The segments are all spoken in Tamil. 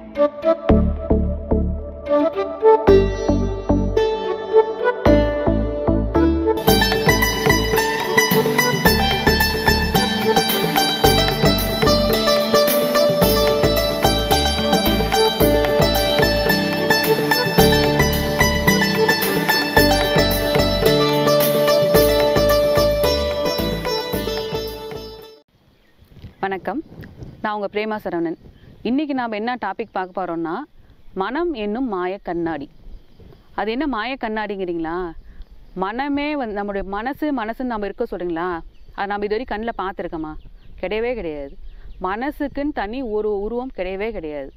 வணக்கம் நான் உங்கள் பிரேமா சரவணன் இன்றைக்கி நாம் என்ன டாபிக் பார்க்க போகிறோம்னா மனம் என்னும் மாய கண்ணாடி அது என்ன மாய கண்ணாடிங்கிறீங்களா மனமே வந்து நம்மளுடைய மனசு மனசுன்னு நம்ம இருக்க சொல்கிறீங்களா அது நம்ம இது வரைக்கும் கண்ணில் பார்த்துருக்கோமா கிடையவே கிடையாது மனசுக்குன்னு தனி ஒரு உருவம் கிடையவே கிடையாது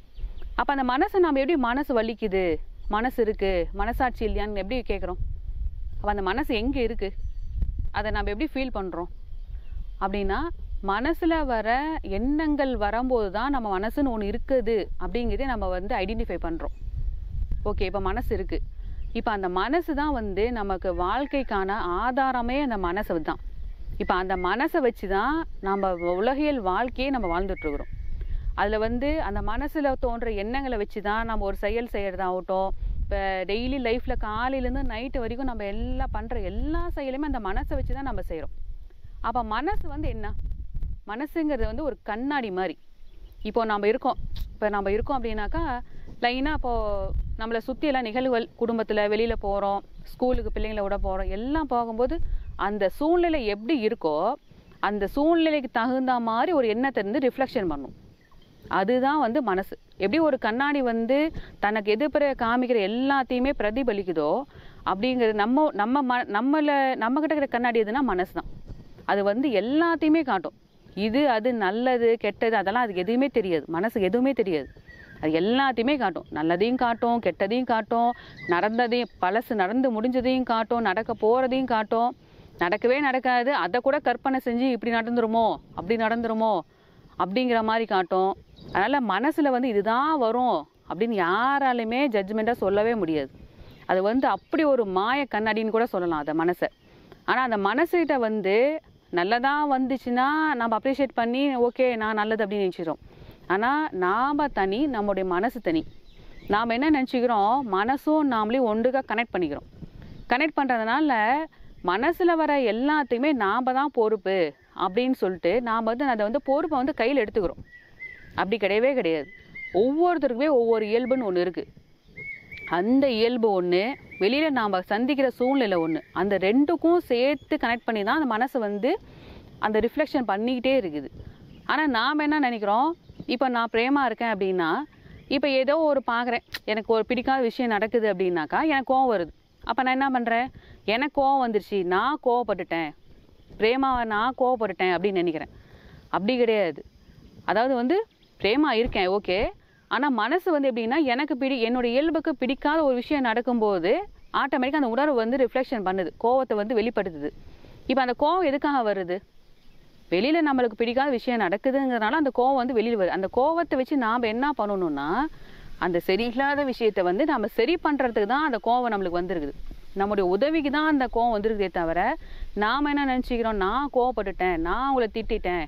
அப்போ அந்த மனசை நம்ம எப்படி மனசு வலிக்குது மனசு இருக்குது மனசாட்சி இல்லையான்னு எப்படி கேட்குறோம் அப்போ அந்த மனசு எங்கே இருக்குது அதை நம்ம எப்படி ஃபீல் பண்ணுறோம் அப்படின்னா மனசில் வர எண்ணங்கள் வரும்போது தான் நம்ம மனசுன்னு ஒன்று இருக்குது அப்படிங்கிறதே நம்ம வந்து ஐடென்டிஃபை பண்ணுறோம் ஓகே இப்போ மனசு இருக்குது இப்போ அந்த மனசு தான் வந்து நமக்கு வாழ்க்கைக்கான ஆதாரமே அந்த மனசு தான் இப்போ அந்த மனசை வச்சு தான் நம்ம உலகியல் வாழ்க்கையே நம்ம வாழ்ந்துட்டுருக்குறோம் அதில் வந்து அந்த மனசில் தோன்ற எண்ணங்களை வச்சு தான் நம்ம ஒரு செயல் செய்கிறதாகட்டும் இப்போ டெய்லி லைஃப்பில் காலையிலேருந்து நைட்டு வரைக்கும் நம்ம எல்லாம் பண்ணுற எல்லா செயலையுமே அந்த மனசை வச்சு தான் நம்ம செய்கிறோம் அப்போ மனசு வந்து என்ன மனசுங்கிறது வந்து ஒரு கண்ணாடி மாதிரி இப்போ நம்ம இருக்கோம் இப்போ நம்ம இருக்கோம் அப்படின்னாக்கா லைனாக இப்போது நம்மளை சுற்றியெல்லாம் நிகழ்வுகள் குடும்பத்தில் வெளியில் போகிறோம் ஸ்கூலுக்கு பிள்ளைங்கள விட போகிறோம் எல்லாம் போகும்போது அந்த சூழ்நிலை எப்படி இருக்கோ அந்த சூழ்நிலைக்கு தகுந்த மாதிரி ஒரு எண்ணத்தை இருந்து ரிஃப்ளெக்ஷன் பண்ணும் அதுதான் வந்து மனசு எப்படி ஒரு கண்ணாடி வந்து தனக்கு எதிர்ப்புற காமிக்கிற எல்லாத்தையுமே பிரதிபலிக்குதோ அப்படிங்கிறது நம்ம நம்ம ம நம்மளை நம்மக்கிட்ட இருக்கிற கண்ணாடி எதுனா மனசு தான் அது வந்து எல்லாத்தையுமே காட்டும் இது அது நல்லது கெட்டது அதெல்லாம் அதுக்கு எதுவுமே தெரியாது மனசுக்கு எதுவுமே தெரியாது அது எல்லாத்தையுமே காட்டும் நல்லதையும் காட்டும் கெட்டதையும் காட்டும் நடந்ததையும் பழசு நடந்து முடிஞ்சதையும் காட்டும் நடக்க போகிறதையும் காட்டும் நடக்கவே நடக்காது அதை கூட கற்பனை செஞ்சு இப்படி நடந்துருமோ அப்படி நடந்துருமோ அப்படிங்கிற மாதிரி காட்டும் அதனால் மனசில் வந்து இதுதான் வரும் அப்படின்னு யாராலையுமே ஜட்ஜ்மெண்ட்டாக சொல்லவே முடியாது அது வந்து அப்படி ஒரு மாய கண்ணாடின்னு கூட சொல்லலாம் அதை மனசை ஆனால் அந்த மனசுகிட்ட வந்து நல்லதாக வந்துச்சுன்னா நம்ம அப்ரிஷியேட் பண்ணி ஓகே நான் நல்லது அப்படின்னு நினச்சிடும் ஆனால் நாம் தனி நம்முடைய மனசு தனி நாம் என்ன நினச்சிக்கிறோம் மனசும் நாமளே ஒன்றுக்காக கனெக்ட் பண்ணிக்கிறோம் கனெக்ட் பண்ணுறதுனால மனசில் வர எல்லாத்தையுமே நாம் தான் பொறுப்பு அப்படின்னு சொல்லிட்டு நாம் வந்து அதை வந்து பொறுப்பை வந்து கையில் எடுத்துக்கிறோம் அப்படி கிடையவே கிடையாது ஒவ்வொருத்தருக்குமே ஒவ்வொரு இயல்புன்னு ஒன்று இருக்குது அந்த இயல்பு ஒன்று வெளியில் நாம் சந்திக்கிற சூழ்நிலை ஒன்று அந்த ரெண்டுக்கும் சேர்த்து கனெக்ட் பண்ணி தான் அந்த மனசு வந்து அந்த ரிஃப்ளெக்ஷன் பண்ணிக்கிட்டே இருக்குது ஆனால் நாம் என்ன நினைக்கிறோம் இப்போ நான் பிரேமாக இருக்கேன் அப்படின்னா இப்போ ஏதோ ஒரு பார்க்குறேன் எனக்கு ஒரு பிடிக்காத விஷயம் நடக்குது அப்படின்னாக்கா எனக்கு கோவம் வருது அப்போ நான் என்ன பண்ணுறேன் எனக்கு கோவம் வந்துருச்சு நான் கோவப்பட்டுட்டேன் பிரேமாவை நான் கோவப்பட்டுட்டேன் அப்படின்னு நினைக்கிறேன் அப்படி கிடையாது அதாவது வந்து பிரேமா இருக்கேன் ஓகே ஆனால் மனசு வந்து எப்படின்னா எனக்கு பிடி என்னுடைய இயல்புக்கு பிடிக்காத ஒரு விஷயம் நடக்கும்போது ஆட்டோமேட்டிக்காக அந்த உணர்வு வந்து ரிஃப்ளெக்ஷன் பண்ணுது கோவத்தை வந்து வெளிப்படுத்துது இப்போ அந்த கோவம் எதுக்காக வருது வெளியில் நம்மளுக்கு பிடிக்காத விஷயம் நடக்குதுங்கிறனால அந்த கோவம் வந்து வெளியில் வருது அந்த கோவத்தை வச்சு நாம் என்ன பண்ணணும்னா அந்த சரியில்லாத விஷயத்த வந்து நம்ம சரி பண்ணுறதுக்கு தான் அந்த கோவம் நம்மளுக்கு வந்துருக்குது நம்முடைய உதவிக்கு தான் அந்த கோவம் வந்துருக்குதே தவிர நாம் என்ன நினச்சிக்கிறோம் நான் கோவப்பட்டுட்டேன் நான் உங்களை திட்டிட்டேன்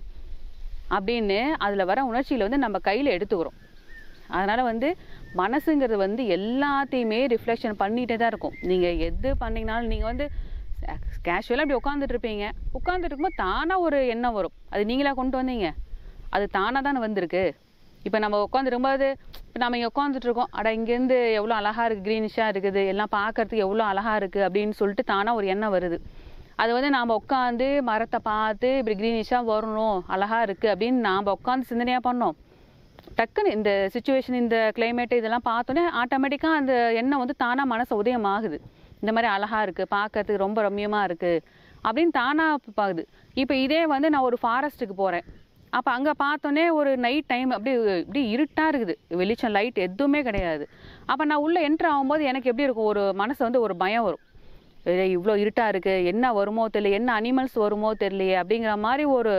அப்படின்னு அதில் வர உணர்ச்சியில் வந்து நம்ம கையில் எடுத்துக்கிறோம் அதனால் வந்து மனசுங்கிறது வந்து எல்லாத்தையுமே ரிஃப்ளெக்ஷன் பண்ணிகிட்டே தான் இருக்கும் நீங்கள் எது பண்ணிங்கனாலும் நீங்கள் வந்து கேஷுவலாக அப்படி உட்காந்துட்டு இருப்பீங்க உட்காந்துட்டு இருக்கும்போது தானாக ஒரு எண்ணம் வரும் அது நீங்களாக கொண்டு வந்தீங்க அது தானாக தானே வந்திருக்கு இப்போ நம்ம உட்காந்துருக்கும்போது இப்போ நம்ம இங்கே உட்காந்துட்ருக்கோம் அட இங்கேருந்து எவ்வளோ அழகாக இருக்குது க்ரீனிஷாக இருக்குது எல்லாம் பார்க்குறதுக்கு எவ்வளோ அழகாக இருக்குது அப்படின்னு சொல்லிட்டு தானாக ஒரு எண்ணம் வருது அது வந்து நாம் உட்காந்து மரத்தை பார்த்து இப்படி க்ரீனிஷாக வரணும் அழகாக இருக்குது அப்படின்னு நாம் உட்காந்து சிந்தனையாக பண்ணோம் டக்குன்னு இந்த சுச்சுவேஷன் இந்த கிளைமேட்டு இதெல்லாம் பார்த்தோன்னே ஆட்டோமேட்டிக்காக அந்த எண்ணம் வந்து தானாக மனசு உதயமாகுது இந்த மாதிரி அழகாக இருக்குது பார்க்கறதுக்கு ரொம்ப ரம்யமாக இருக்குது அப்படின்னு தானாக பாகுது இப்போ இதே வந்து நான் ஒரு ஃபாரஸ்ட்டுக்கு போகிறேன் அப்போ அங்கே பார்த்தோன்னே ஒரு நைட் டைம் அப்படி இப்படி இருட்டாக இருக்குது வெளிச்சம் லைட் எதுவுமே கிடையாது அப்போ நான் உள்ளே என்ட்ரு ஆகும்போது எனக்கு எப்படி இருக்கும் ஒரு மனசு வந்து ஒரு பயம் வரும் இவ்வளோ இருட்டாக இருக்குது என்ன வருமோ தெரியல என்ன அனிமல்ஸ் வருமோ தெரியலையே அப்படிங்கிற மாதிரி ஒரு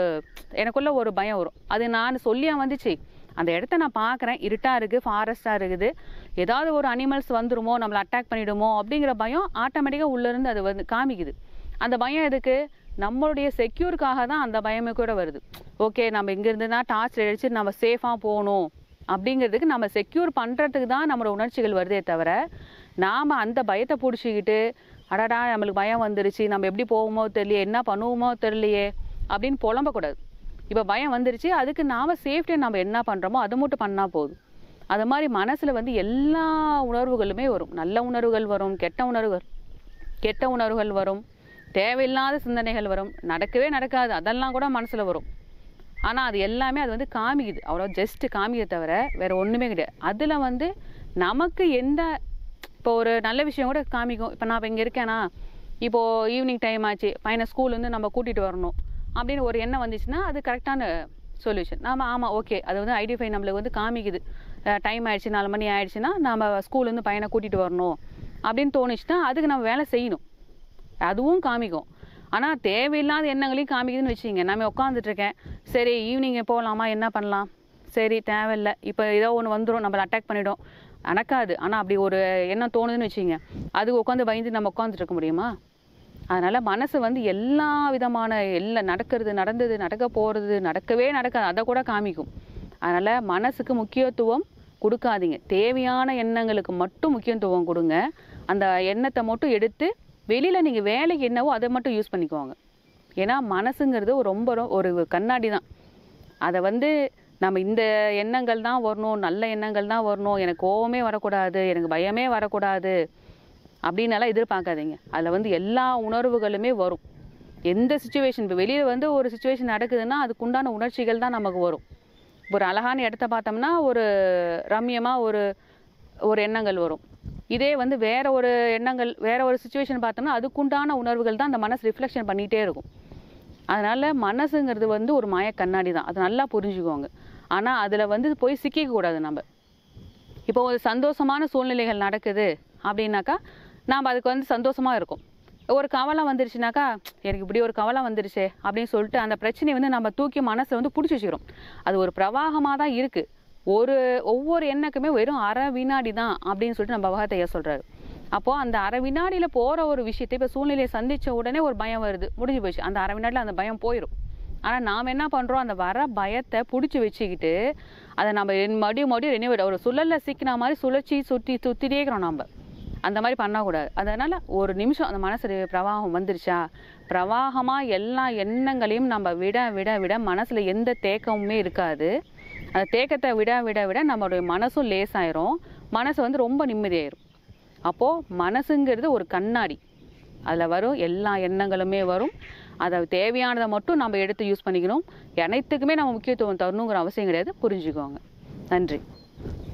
எனக்குள்ளே ஒரு பயம் வரும் அது நான் சொல்லியாக வந்துச்சு அந்த இடத்த நான் பார்க்குறேன் இருட்டாக இருக்குது ஃபாரஸ்ட்டாக இருக்குது ஏதாவது ஒரு அனிமல்ஸ் வந்துடுமோ நம்மளை அட்டாக் பண்ணிவிடுமோ அப்படிங்கிற பயம் ஆட்டோமேட்டிக்காக உள்ளேருந்து அது வந்து காமிக்குது அந்த பயம் எதுக்கு நம்மளுடைய செக்யூருக்காக தான் அந்த பயமே கூட வருது ஓகே நம்ம இங்கேருந்து தான் டார்ச் அடிச்சு நம்ம சேஃபாக போகணும் அப்படிங்கிறதுக்கு நம்ம செக்யூர் பண்ணுறதுக்கு தான் நம்மளோட உணர்ச்சிகள் வருதே தவிர நாம் அந்த பயத்தை பிடிச்சிக்கிட்டு அடடா நம்மளுக்கு பயம் வந்துருச்சு நம்ம எப்படி போவோமோ தெரியலையே என்ன பண்ணுவோமோ தெரியலையே அப்படின்னு புலம்பக்கூடாது இப்போ பயம் வந்துருச்சு அதுக்கு நாம் சேஃப்டியாக நம்ம என்ன பண்ணுறோமோ அது மட்டும் பண்ணால் போதும் அது மாதிரி மனசில் வந்து எல்லா உணர்வுகளுமே வரும் நல்ல உணர்வுகள் வரும் கெட்ட உணர்வுகள் கெட்ட உணர்வுகள் வரும் தேவையில்லாத சிந்தனைகள் வரும் நடக்கவே நடக்காது அதெல்லாம் கூட மனசில் வரும் ஆனால் அது எல்லாமே அது வந்து காமிக்குது அவ்வளோ ஜஸ்ட்டு காமிக்கிறத தவிர வேறு ஒன்றுமே கிடையாது அதில் வந்து நமக்கு எந்த இப்போ ஒரு நல்ல விஷயம் கூட காமிக்கும் இப்போ நான் இப்போ இங்கே இருக்கேன்னா இப்போது ஈவினிங் டைம் ஆச்சு பையனை ஸ்கூல்லேருந்து நம்ம கூட்டிகிட்டு வரணும் அப்படின்னு ஒரு எண்ணம் வந்துச்சுன்னா அது கரெக்டான சொல்யூஷன் நாம் ஆமாம் ஓகே அது வந்து ஐடிஃபை நம்மளுக்கு வந்து காமிக்குது டைம் ஆயிடுச்சு நாலு மணி ஆயிடுச்சுன்னா நம்ம ஸ்கூல்லேருந்து பையனை கூட்டிகிட்டு வரணும் அப்படின்னு தோணுச்சுன்னா அதுக்கு நம்ம வேலை செய்யணும் அதுவும் காமிக்கும் ஆனால் தேவையில்லாத எண்ணங்களையும் காமிக்குதுன்னு வச்சுங்க நம்ம உட்காந்துட்ருக்கேன் சரி ஈவினிங் போகலாமா என்ன பண்ணலாம் சரி தேவையில்லை இப்போ ஏதோ ஒன்று வந்துடும் நம்மளை அட்டாக் பண்ணிவிடும் அணக்காது ஆனால் அப்படி ஒரு எண்ணம் தோணுதுன்னு வச்சுங்க அதுக்கு உட்காந்து பயந்து நம்ம உட்காந்துட்டு இருக்க முடியுமா அதனால் மனசு வந்து எல்லா விதமான எல்லா நடக்கிறது நடந்தது நடக்க போகிறது நடக்கவே நடக்காது அதை கூட காமிக்கும் அதனால் மனசுக்கு முக்கியத்துவம் கொடுக்காதீங்க தேவையான எண்ணங்களுக்கு மட்டும் முக்கியத்துவம் கொடுங்க அந்த எண்ணத்தை மட்டும் எடுத்து வெளியில் நீங்கள் வேலைக்கு என்னவோ அதை மட்டும் யூஸ் பண்ணிக்குவாங்க ஏன்னா மனசுங்கிறது ரொம்ப ஒரு கண்ணாடி தான் அதை வந்து நம்ம இந்த எண்ணங்கள் தான் வரணும் நல்ல எண்ணங்கள் தான் வரணும் எனக்கு கோவமே வரக்கூடாது எனக்கு பயமே வரக்கூடாது அப்படின்னாலாம் எதிர்பார்க்காதீங்க அதில் வந்து எல்லா உணர்வுகளுமே வரும் எந்த சுச்சுவேஷன் இப்போ வெளியில் வந்து ஒரு சுச்சுவேஷன் நடக்குதுன்னா அதுக்குண்டான உணர்ச்சிகள் தான் நமக்கு வரும் ஒரு அழகான இடத்த பார்த்தோம்னா ஒரு ரம்யமாக ஒரு ஒரு எண்ணங்கள் வரும் இதே வந்து வேற ஒரு எண்ணங்கள் வேற ஒரு சுச்சுவேஷன் பார்த்தோம்னா அதுக்குண்டான உணர்வுகள் தான் அந்த மனசு ரிஃப்ளெக்ஷன் பண்ணிகிட்டே இருக்கும் அதனால் மனசுங்கிறது வந்து ஒரு மாய கண்ணாடி தான் அது நல்லா புரிஞ்சுக்குவாங்க ஆனால் அதில் வந்து போய் சிக்கிக்கக்கூடாது நம்ம இப்போ ஒரு சந்தோஷமான சூழ்நிலைகள் நடக்குது அப்படின்னாக்கா நாம் அதுக்கு வந்து சந்தோஷமாக இருக்கும் ஒரு கவலம் வந்துருச்சுனாக்கா எனக்கு இப்படி ஒரு கவலம் வந்துருச்சு அப்படின்னு சொல்லிட்டு அந்த பிரச்சனையை வந்து நம்ம தூக்கி மனசில் வந்து பிடிச்சி வச்சுக்கிறோம் அது ஒரு பிரவாகமாக தான் இருக்குது ஒரு ஒவ்வொரு எண்ணக்குமே வெறும் அரை வினாடி தான் அப்படின்னு சொல்லிட்டு நம்ம பகவத்தையா சொல்கிறாரு அப்போது அந்த அரை வினாடியில் போகிற ஒரு விஷயத்தை இப்போ சூழ்நிலையை சந்தித்த உடனே ஒரு பயம் வருது முடிஞ்சு போச்சு அந்த அரை வினாடியில் அந்த பயம் போயிடும் ஆனால் நாம் என்ன பண்ணுறோம் அந்த வர பயத்தை பிடிச்சி வச்சுக்கிட்டு அதை நம்ம மறுபடியும் மறுபடியும் ரெனியூ ஒரு சுழலில் சிக்கின மாதிரி சுழற்சி சுற்றி சுற்றிட்டே இருக்கிறோம் நம்ம அந்த மாதிரி பண்ணக்கூடாது அதனால் ஒரு நிமிஷம் அந்த மனசு பிரவாகம் வந்துருச்சா பிரவாகமாக எல்லா எண்ணங்களையும் நம்ம விட விட விட மனசில் எந்த தேக்கமுமே இருக்காது அந்த தேக்கத்தை விட விட விட நம்மளுடைய மனசும் லேசாயிரும் மனசு வந்து ரொம்ப நிம்மதியாயிரும் அப்போது மனசுங்கிறது ஒரு கண்ணாடி அதில் வரும் எல்லா எண்ணங்களுமே வரும் அதை தேவையானதை மட்டும் நம்ம எடுத்து யூஸ் பண்ணிக்கணும் அனைத்துக்குமே நம்ம முக்கியத்துவம் தரணுங்கிற அவசியம் கிடையாது புரிஞ்சுக்கோங்க நன்றி